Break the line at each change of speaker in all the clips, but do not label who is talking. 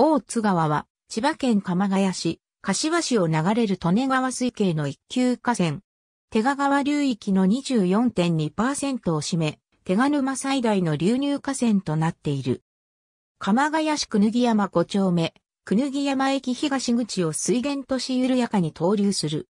大津川は、千葉県鎌ケ谷市、柏市を流れる利根川水系の一級河川。手賀川流域の24.2%を占め、手賀沼最大の流入河川となっている。鎌ケ谷市くぬぎ山5丁目、くぬぎ山駅東口を水源とし緩やかに投流する。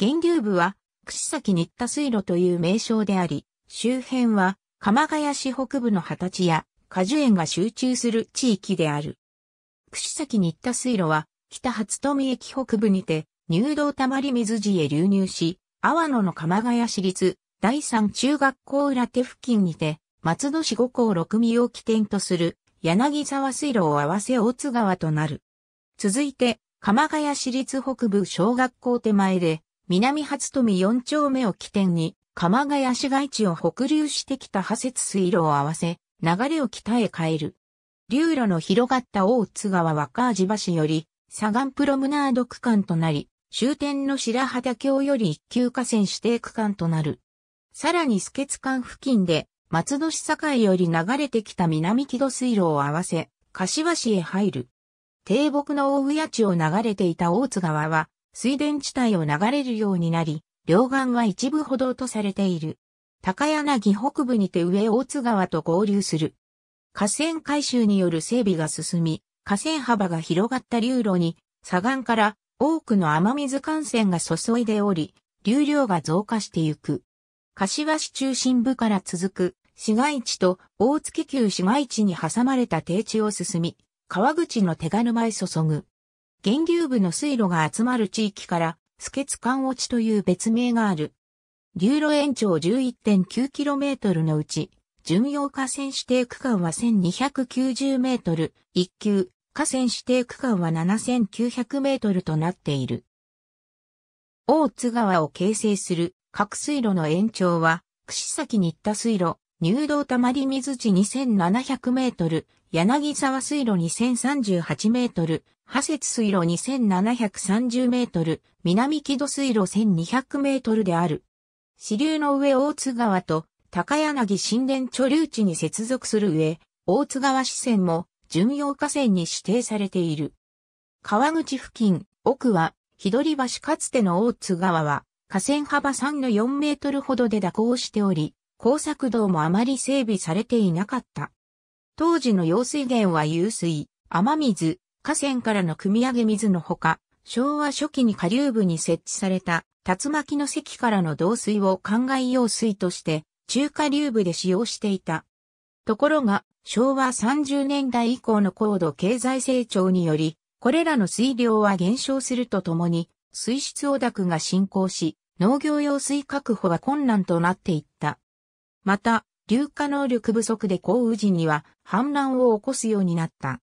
源流部は、串崎新田水路という名称であり、周辺は、鎌ケ谷市北部の畑地や果樹園が集中する地域である。串崎新田水路は、北初富駅北部にて、入道たまり水地へ流入し、阿波野の鎌ヶ谷市立、第三中学校裏手付近にて、松戸市五校六味を起点とする、柳沢水路を合わせ大津川となる。続いて、鎌ヶ谷市立北部小学校手前で、南初富四丁目を起点に、鎌ヶ谷市街地を北流してきた派節水路を合わせ、流れを北へ変える。流路の広がった大津川は川地橋より、左岸プロムナード区間となり、終点の白畑橋より一級河川指定区間となる。さらにケツ間付近で、松戸市境より流れてきた南木戸水路を合わせ、柏市へ入る。低木の大谷地を流れていた大津川は、水田地帯を流れるようになり、両岸は一部歩道とされている。高柳北部にて上大津川と合流する。河川改修による整備が進み、河川幅が広がった流路に、左岸から多くの雨水幹線が注いでおり、流量が増加してゆく。柏市中心部から続く市街地と大月旧市街地に挟まれた低地を進み、川口の手軽沼注ぐ。源流部の水路が集まる地域から、スケツカン落ちという別名がある。流路延長 11.9km のうち、巡洋河川指定区間は1290メートル、一級、河川指定区間は7900メートルとなっている。大津川を形成する各水路の延長は、串崎新田水路、入道溜まり水地2700メートル、柳沢水路2038メートル、波節水路2730メートル、南木戸水路1200メートルである。支流の上大津川と高柳新田貯留地に接続する上、大津川支線も巡洋河川に指定されている。川口付近、奥は、日取橋かつての大津川は、河川幅3の4メートルほどで蛇行しており、工作道もあまり整備されていなかった。当時の用水源は湧水、雨水、河川からの汲み上げ水のほか、昭和初期に下流部に設置された竜巻の堰からの導水を灌漑用水として中華流部で使用していた。ところが、昭和30年代以降の高度経済成長により、これらの水量は減少するとともに、水質汚濁が進行し、農業用水確保は困難となっていった。また、流化能力不足で降雨時には氾濫を起こすようになった。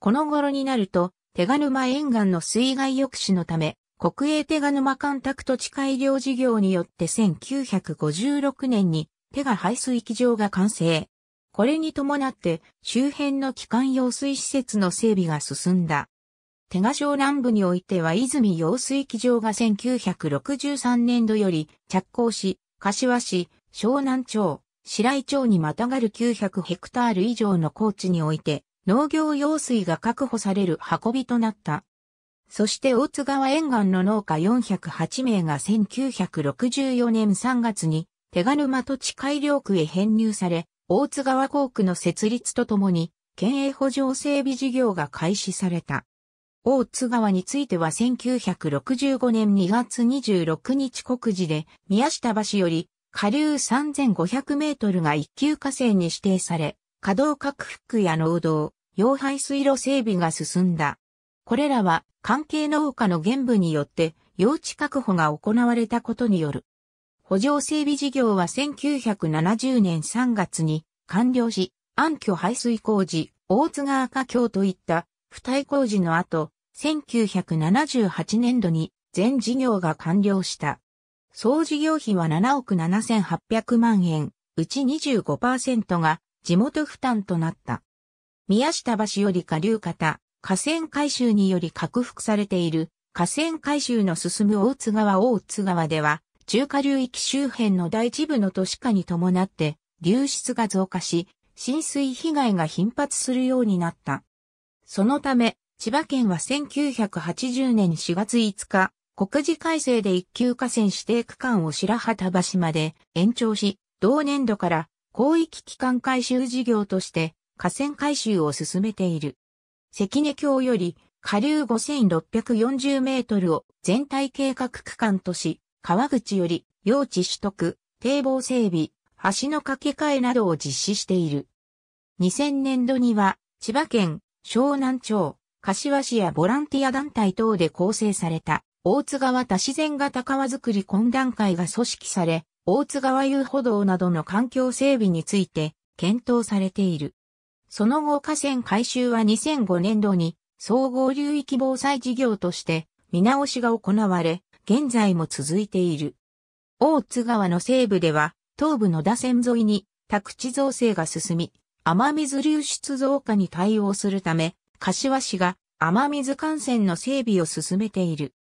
この頃になると、手賀沼沿岸の水害抑止のため、国営手賀沼干拓土地改良事業によって1956年に手賀排水機場が完成。これに伴って周辺の基幹用水施設の整備が進んだ。手賀省南部においては泉用水機場が1963年度より着工し、柏市、湘南町、白井町にまたがる900ヘクタール以上の高地において農業用水が確保される運びとなった。そして大津川沿岸の農家408名が1964年3月に手賀沼土地改良区へ編入され、大津川港区の設立とともに、県営補助整備事業が開始された。大津川については1965年2月26日告示で、宮下橋より下流3500メートルが一級河川に指定され、稼働拡幅や農道、溶排水路整備が進んだ。これらは関係農家の原部によって用地確保が行われたことによる補助整備事業は1970年3月に完了し、暗渠排水工事、大津川架橋といった付帯工事の後、1978年度に全事業が完了した。総事業費は7億7800万円、うち25%が地元負担となった。宮下橋より下流方、河川改修により拡幅されている河川改修の進む大津川大津川では、中華流域周辺の大地部の都市化に伴って流出が増加し、浸水被害が頻発するようになった。そのため、千葉県は1980年4月5日、国事改正で一級河川指定区間を白旗橋まで延長し、同年度から広域機関改修事業として河川改修を進めている。関根橋より下流5640メートルを全体計画区間とし、川口より、用地取得、堤防整備、橋の架け替えなどを実施している。2000年度には、千葉県、湘南町、柏市やボランティア団体等で構成された、大津川多自然型川づくり懇談会が組織され、大津川遊歩道などの環境整備について検討されている。その後河川改修は2005年度に総合流域防災事業として見直しが行われ、現在も続いている。大津川の西部では、東部の打線沿いに宅地造成が進み、雨水流出増加に対応するため、柏市が雨水幹線の整備を進めている。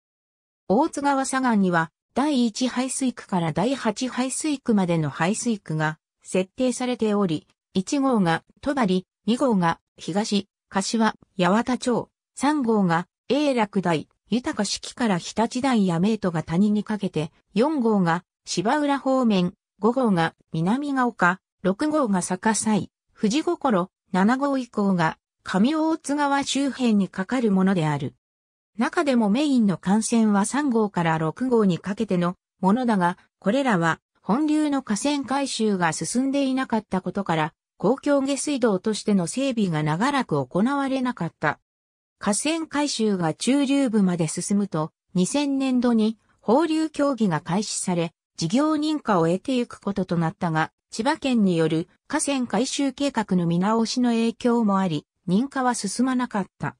大津川左岸には、第1排水区から第8排水区までの排水区が設定されており、1号が戸張、2号が東、柏、八幡町、3号が永楽台、豊四季から日立台や名都が谷にかけて、4号が芝浦方面、5号が南が丘、6号が坂西、富士心、7号以降が上大津川周辺にかかるものである。中でもメインの幹線は3号から6号にかけてのものだが、これらは本流の河川改修が進んでいなかったことから、公共下水道としての整備が長らく行われなかった。河川改修が中流部まで進むと、2000年度に放流協議が開始され、事業認可を得ていくこととなったが、千葉県による河川改修計画の見直しの影響もあり、認可は進まなかった。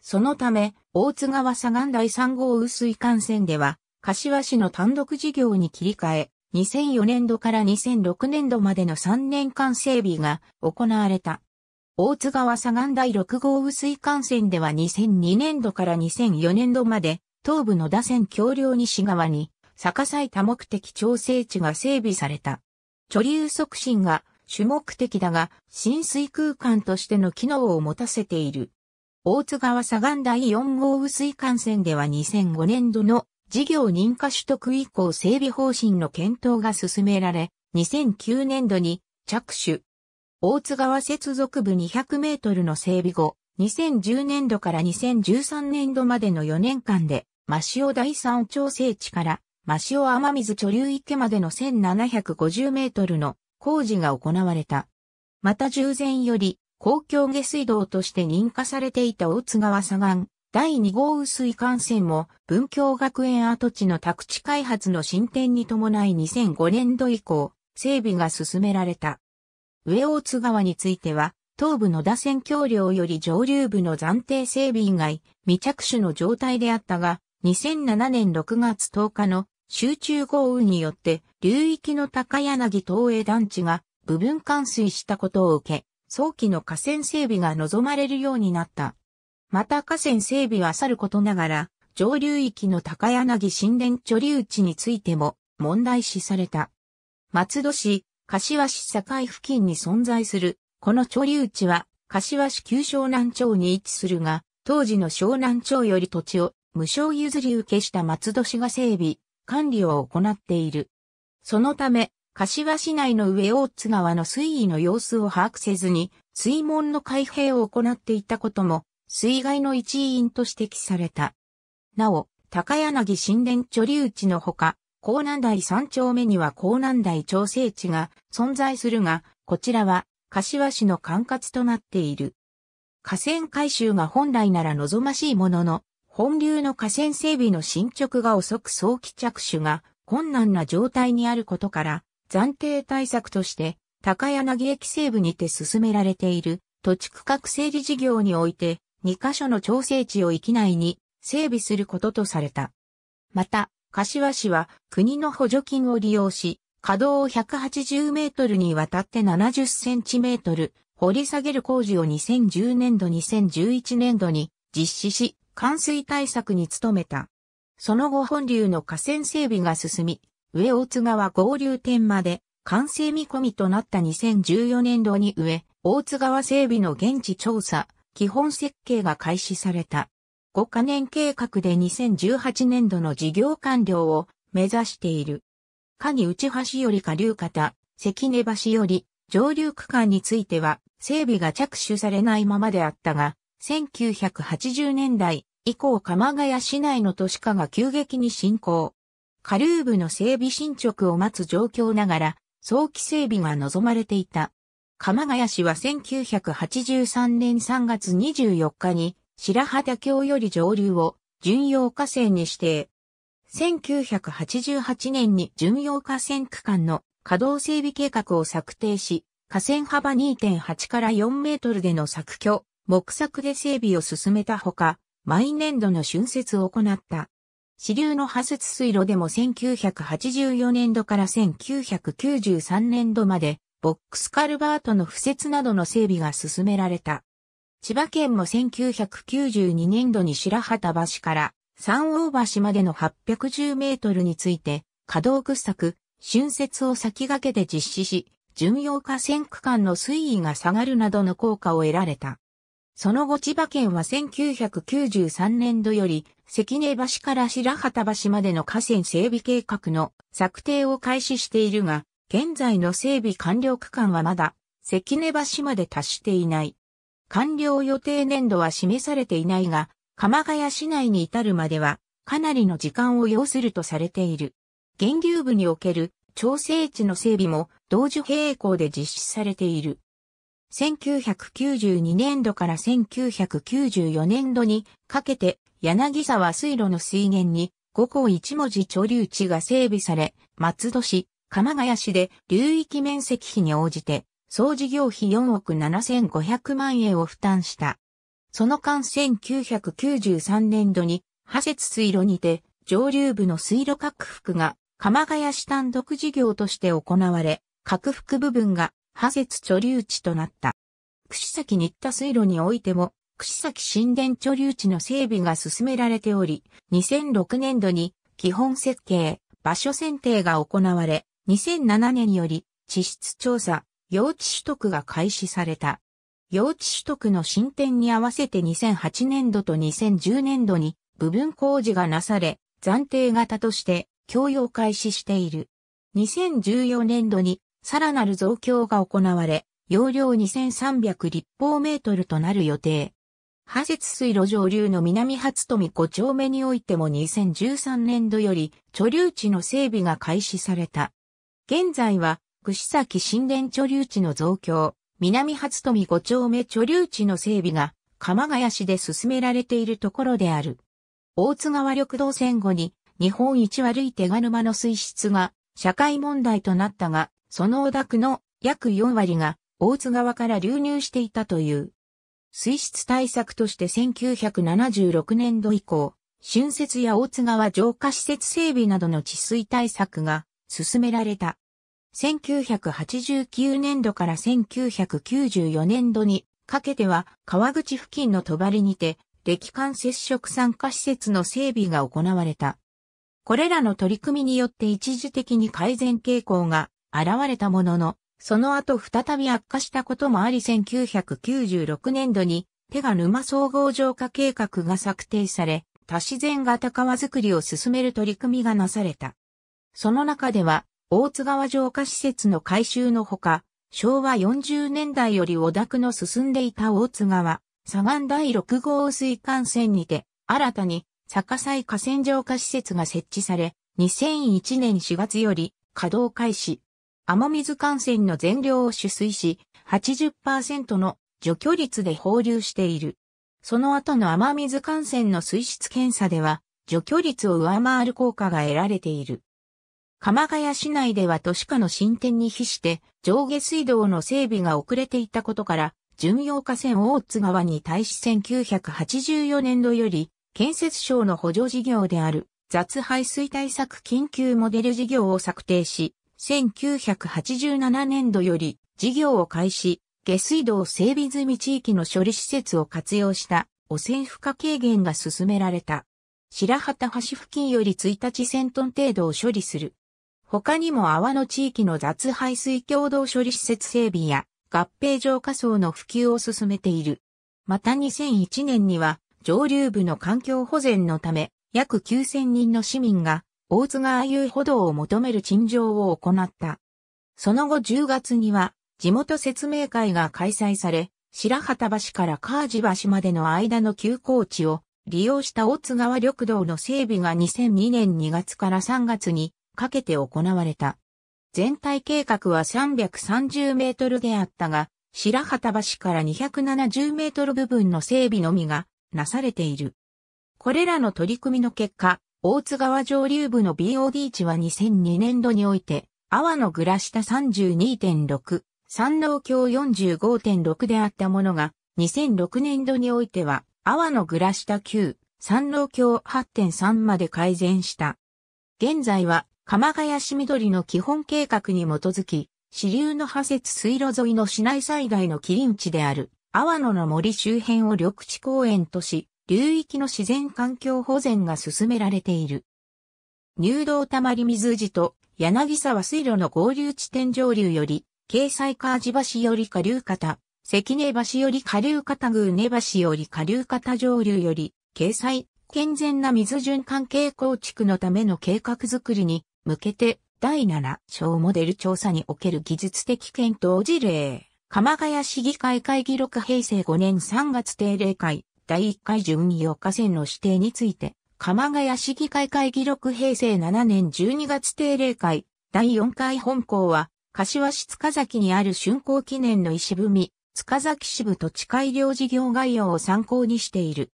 そのため、大津川左岸第3号雨水幹線では、柏市の単独事業に切り替え、2004年度から2006年度までの3年間整備が行われた。大津川左岸第6号雨水幹線では2002年度から2004年度まで、東部の打線橋梁西側に、逆さい多目的調整地が整備された。貯留促進が主目的だが、浸水空間としての機能を持たせている。大津川左岸第4号雨水幹線では2005年度の事業認可取得以降整備方針の検討が進められ、2009年度に着手、大津川接続部200メートルの整備後、2010年度から2013年度までの4年間で、マシオ第三調整地から、マシオ雨水貯留池までの1750メートルの工事が行われた。また従前より、公共下水道として認可されていた大津川左岸、第2号雨水幹線も文京学園跡地の宅地開発の進展に伴い2005年度以降、整備が進められた。上大津川については、東部野田線橋梁より上流部の暫定整備以外、未着手の状態であったが、2007年6月10日の集中豪雨によって流域の高柳東映団地が部分冠水したことを受け、早期の河川整備が望まれるようになった。また河川整備はさることながら、上流域の高柳神殿貯留地についても問題視された。松戸市、柏市境付近に存在する、この貯留地は、柏市旧湘南町に位置するが、当時の湘南町より土地を無償譲り受けした松戸市が整備、管理を行っている。そのため、柏市内の上大津川の水位の様子を把握せずに、水門の開閉を行っていたことも、水害の一因と指摘された。なお、高柳神殿貯留地のほか、江南台3丁目には江南台調整地が存在するが、こちらは柏市の管轄となっている。河川改修が本来なら望ましいものの、本流の河川整備の進捗が遅く早期着手が困難な状態にあることから、暫定対策として、高柳駅西部にて進められている土地区画整理事業において、2カ所の調整地を域内に整備することとされた。また、柏市は国の補助金を利用し、稼働を180メートルにわたって70センチメートル、掘り下げる工事を2010年度2011年度に実施し、冠水対策に努めた。その後本流の河川整備が進み、上大津川合流点まで完成見込みとなった2014年度に上、大津川整備の現地調査、基本設計が開始された。5カ年計画で2018年度の事業完了を目指している。下に内橋より下流方、関根橋より上流区間については整備が着手されないままであったが、1980年代以降鎌ヶ谷市内の都市化が急激に進行。下流部の整備進捗を待つ状況ながら、早期整備が望まれていた。鎌ヶ谷市は1983年3月24日に白畑橋より上流を巡洋河川に指定。1988年に巡洋河川区間の稼働整備計画を策定し、河川幅2.8から4メートルでの削去、木削で整備を進めたほか、毎年度の春節を行った。支流の破雪水路でも1984年度から1993年度まで、ボックスカルバートの付設などの整備が進められた。千葉県も1992年度に白旗橋から三王橋までの810メートルについて、稼働掘削、春節を先駆けて実施し、巡洋河川区間の水位が下がるなどの効果を得られた。その後千葉県は1993年度より、関根橋から白旗橋までの河川整備計画の策定を開始しているが、現在の整備完了区間はまだ関根橋まで達していない。完了予定年度は示されていないが、鎌ヶ谷市内に至るまでは、かなりの時間を要するとされている。源流部における調整地の整備も同時並行で実施されている。1992年度から1994年度にかけて柳沢水路の水源に五港一文字貯留地が整備され、松戸市、鎌ヶ谷市で流域面積比に応じて総事業費4億7500万円を負担した。その間1993年度に、破節水路にて、上流部の水路拡幅が、鎌ヶ谷市単独事業として行われ、拡幅部分が、破節貯留地となった。串崎新田水路においても、串崎新田貯留地の整備が進められており、2006年度に基本設計、場所選定が行われ、2007年により地質調査、用地取得が開始された。用地取得の進展に合わせて2008年度と2010年度に部分工事がなされ、暫定型として供用開始している。2014年度にさらなる増強が行われ、容量2300立方メートルとなる予定。派節水路上流の南初富五丁目においても2013年度より貯留地の整備が開始された。現在は串崎新田貯留地の増強、南初富5丁目貯留地の整備が、鎌ヶ谷市で進められているところである。大津川緑道線後に、日本一悪い手賀沼の水質が、社会問題となったが、その小田区の約4割が、大津川から流入していたという。水質対策として1976年度以降、春節や大津川浄化施設整備などの治水対策が進められた。1989年度から1994年度にかけては川口付近の帳にて、歴間接触参加施設の整備が行われた。これらの取り組みによって一時的に改善傾向が現れたものの、その後再び悪化したこともあり1996年度に手が沼総合浄化計画が策定され、多自然型川づくりを進める取り組みがなされた。その中では、大津川浄化施設の改修のほか、昭和40年代より汚濁の進んでいた大津川、左岸第6号水幹線にて、新たに逆西河川浄化施設が設置され、2001年4月より稼働開始。雨水幹線の全量を取水し、80%の除去率で放流している。その後の雨水幹線の水質検査では、除去率を上回る効果が得られている。鎌ヶ谷市内では都市化の進展に比して上下水道の整備が遅れていたことから、巡洋河川大津川に対し1984年度より建設省の補助事業である雑排水対策緊急モデル事業を策定し、1987年度より事業を開始、下水道整備済み地域の処理施設を活用した汚染負荷軽減が進められた。白旗橋付近より1日1000トン程度を処理する他にも泡の地域の雑排水共同処理施設整備や合併浄化層の普及を進めている。また2001年には上流部の環境保全のため約9000人の市民が大津川遊歩道を求める陳情を行った。その後10月には地元説明会が開催され、白旗橋から川地橋までの間の休校地を利用した大津川緑道の整備が2002年2月から3月にかけて行われた。全体計画は330メートルであったが、白旗橋から270メートル部分の整備のみがなされている。これらの取り組みの結果、大津川上流部の BOD 値は2002年度において、阿波のグラ下32.6、山王橋45.6であったものが、2006年度においては、阿波のグラ下9、山王橋8.3まで改善した。現在は、鎌ヶ谷市緑の基本計画に基づき、支流の派設水路沿いの市内最大の起林地である、阿波野の森周辺を緑地公園とし、流域の自然環境保全が進められている。入道たまり水路と柳沢水路の合流地点上流より、京西川地橋より下流方、関根橋より下流方宮根橋より下流方上流より、京西、健全な水循環系構築のための計画づくりに向けて第7章モデル調査における技術的検討事例、鎌ヶ谷市議会会議録平成5年3月定例会、第1回順位4日線の指定について、鎌ヶ谷市議会会議録平成7年12月定例会、第4回本校は、柏市塚崎にある竣工記念の石踏み、塚崎支部土地改良事業概要を参考にしている。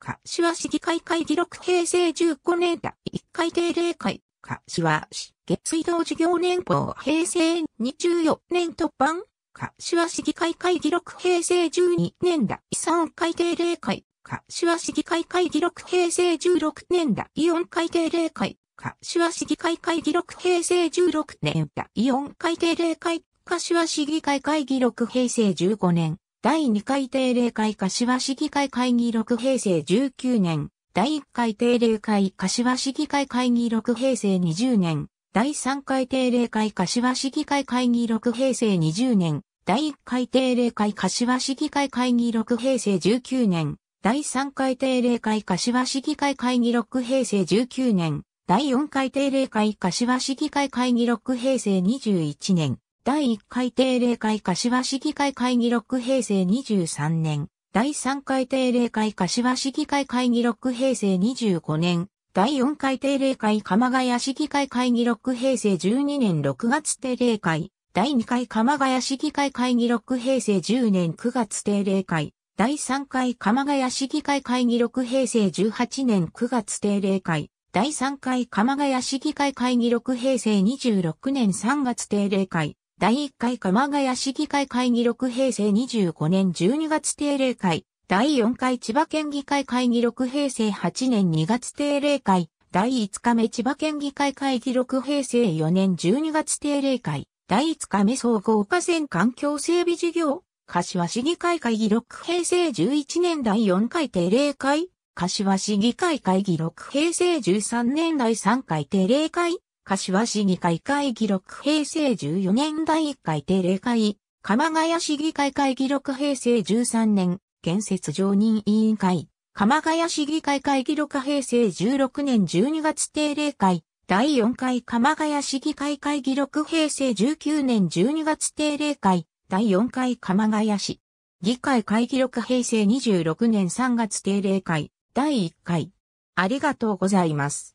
かしわし議会会議録平成15年だ。一回定例会、かしわし月水道事業年報平成24年突版、わし議会会議録平成12年第3改定例会、かしわし議会会議録平成16年第4改定例会、かしわし議会会議録平成16年第4改定例会、かしわし議会会議録平成15年第2回定例会柏市議会会議6平成19年、第1回定例会柏市議会会議6平成20年、第3回定例会柏市議会会議6平成20年、第1回定例会柏市議会会議6平成19年、第3回定例会柏市議会会議6平成19年、第4回定例会柏市議会会議6平成21年、第1回定例会柏市議会会議録平成23年、第3回定例会柏市議会会議録平成25年、第4回定例会鎌ヶ谷市議会会議録平成12年6月定例会、第2回鎌ヶ谷市議会会議録平成10年9月定例会、第3回鎌ヶ谷市議会会議録平成18年9月定例会、第3回鎌ヶ谷市議会会議録平成26年3月定例会、第1回鎌ヶ谷市議会会議録平成25年12月定例会、第4回千葉県議会会議録平成8年2月定例会、第5日目千葉県議会会議録平成4年12月定例会、第5日目総合河川環境整備事業、柏市議会会議録平成11年第4回定例会、柏市議会会議録平成13年第3回定例会、柏市議会会議録平成14年第1回定例会、鎌ヶ谷市議会会議録平成13年、建設常任委員会、鎌ヶ谷市議会会議録平成16年12月定例会、第4回鎌ヶ谷市議会会議録平成19年12月定例会、第4回鎌ヶ谷市議会会議録平成26年3月定例会、第1回。ありがとうございます。